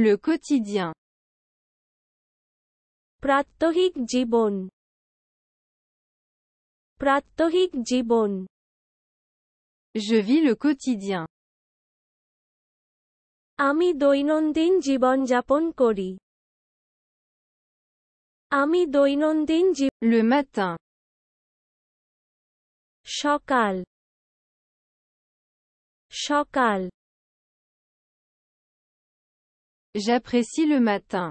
Le quotidien. প্রাত্যহিক জীবন প্রাত্যহিক জীবন Je vis le quotidien. আমি দৈনন্দিন জীবন যাপন করি আমি দৈনন্দিন জীব Le matin. সকাল সকাল J'apprécie le matin.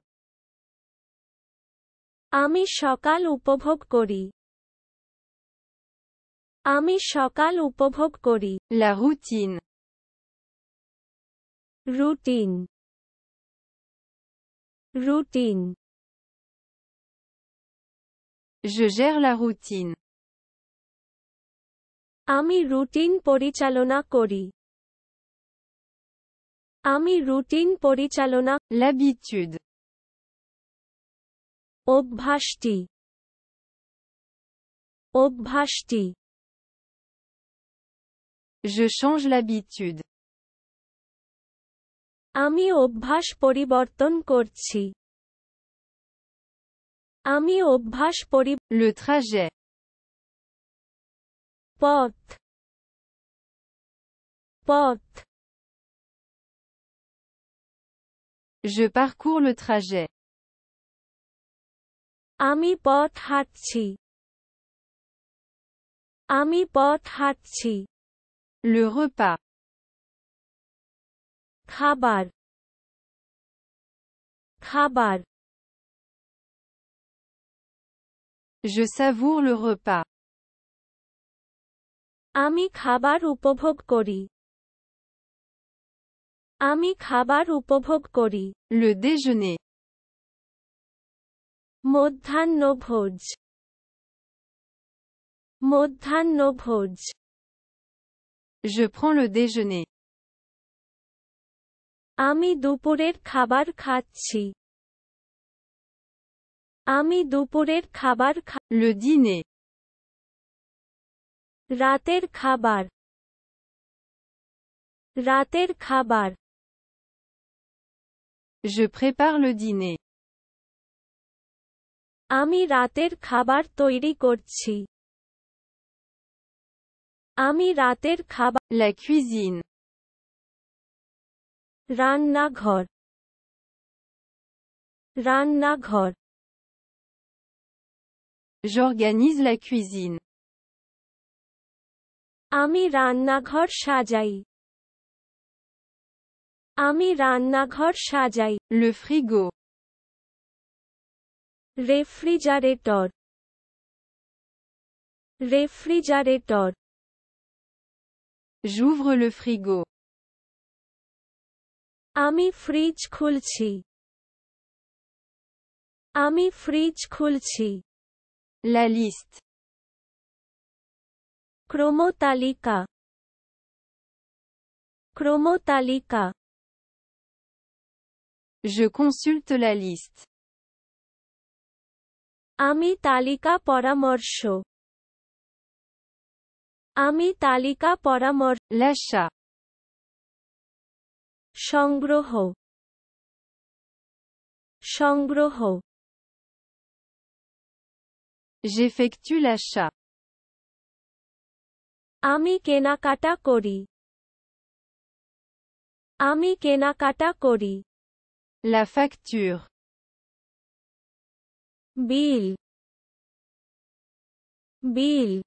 Ami shokal upobhog kori. Ami shokal upobhog kori. La routine. Routine. Routine. Je gère la routine. Ami routine porichalona kori. আমি রুটিন পরিচালনা l'habitude অভ্যাসটি অভ্যাসটি Je change l'habitude. আমি অভ্যাস পরিবর্তন করছি আমি অভ্যাস পরি Le trajet. পথ পথ Je parcours le trajet. Ami pot hatchi. Ami pot hatchi. Le repas. Khabar. Khabar. Je savoure le repas. Ami khabar ou kori. আমি খাবার উপভোগ করি মধ্যাহ্ন ভোজ মধ্যাহ্নভোজ মধ্যাহ্নভোজ Je prends le déjeuner. আমি দুপুরের খাবার খাচ্ছি আমি দুপুরের খাবার খা Le dîner. রাতের খাবার রাতের খাবার Je prépare le dîner. Ami rater khabar toiri Ami rater khabar. La cuisine. Ran naghor. Ran naghor. J'organise la cuisine. Ami ran naghor shajai. আমি রান্নাঘর সাজাই Le refrigerator refrigerator J'ouvre le আমি fridge খুলছি আমি ফ্রিজ খুলছি La তালিকা ক্রমতালিকা ক্রমতালিকা Je consulte la liste. আমি তালিকা পরামর্শ আমি তালিকা পরামর্শ L'achat. সংগ্রহ সংগ্রহ J'effectue l'achat. আমি কেনাকাটা করি আমি কেনাকাটা করি La facture. Bill. Bill.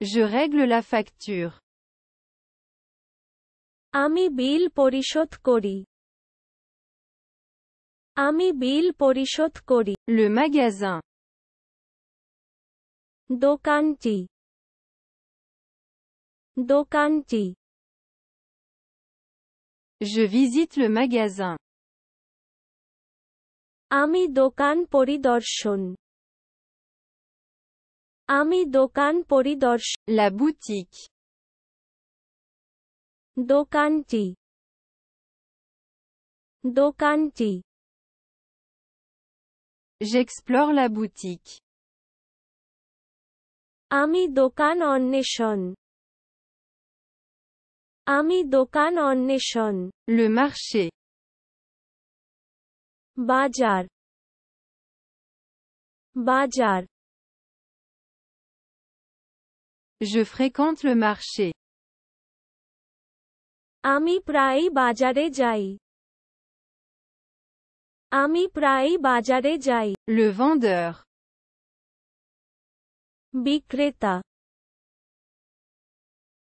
Je règle la facture. Ami bill porishot kori. Ami bill porishot kori. Le magasin. Docanti Docanti je visite le magasin. Ami dokan poridorshun. Ami dokan poridorsh. La boutique. Dokanti. Dokanti. J'explore la boutique. Ami dokan onneshon. Ami dokan Nishon Le marché. Bajar. Bajar. Je fréquente le marché. Ami prai bajare jai. Ami prai jai. Le vendeur. Bikreta.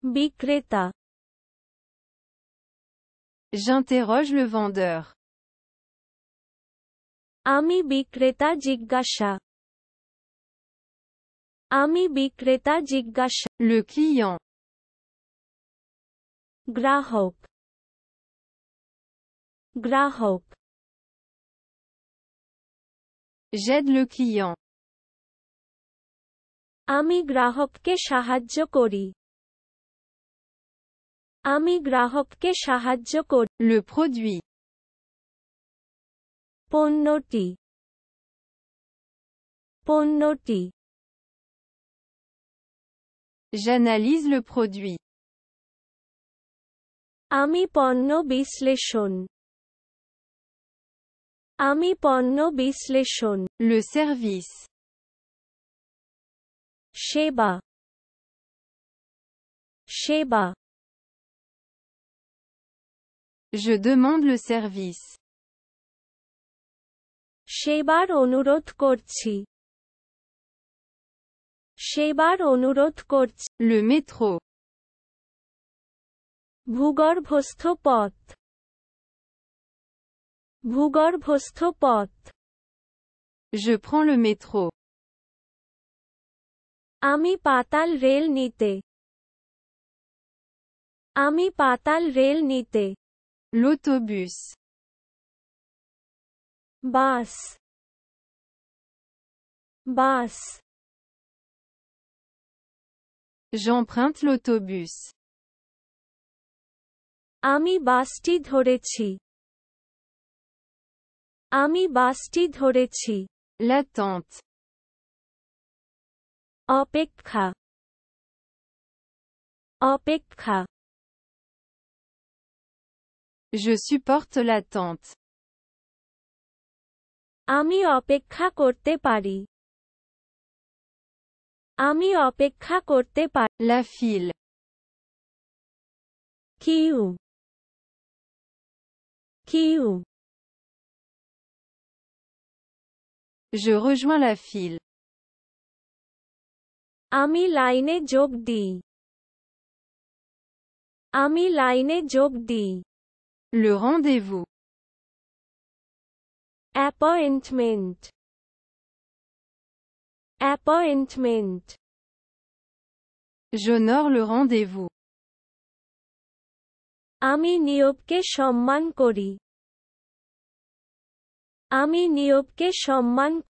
Bikreta. J'interroge le vendeur. Ami bikreta jiggasha. Ami bikreta jiggasha. Le client. Grahok. Grahok. J'aide le client. Ami grahop ke Ami Grahokke Le produit Ponnoti Ponnoti Janalyse le produit Ami ponno bis lechun Ami ponno bis le shon Le service sheba. Sheba je demande le service. Shebar onurot korchi. Shebar onurot korchi. Le métro. Bhugor bhostopot. Bhugor bhostopot. Je prends le métro. Ami patal rail nite. Ami patal rail nite. L'autobus. Basse. Basse. J'emprunte l'autobus. Ami Bastid dhorechi. Ami basti dhorechi. L'attente. Opekha. Opekha. Je supporte l'attente. Ami opekha korte pari. Ami opekha korte pari. La file. Kiu. Kiu. Je rejoins la file. Ami line job di. Ami line job di. Le rendez-vous. Appointment. Appointment. J'honore le rendez-vous. Ami Keshom shomman Ami আমি নিয়োগকে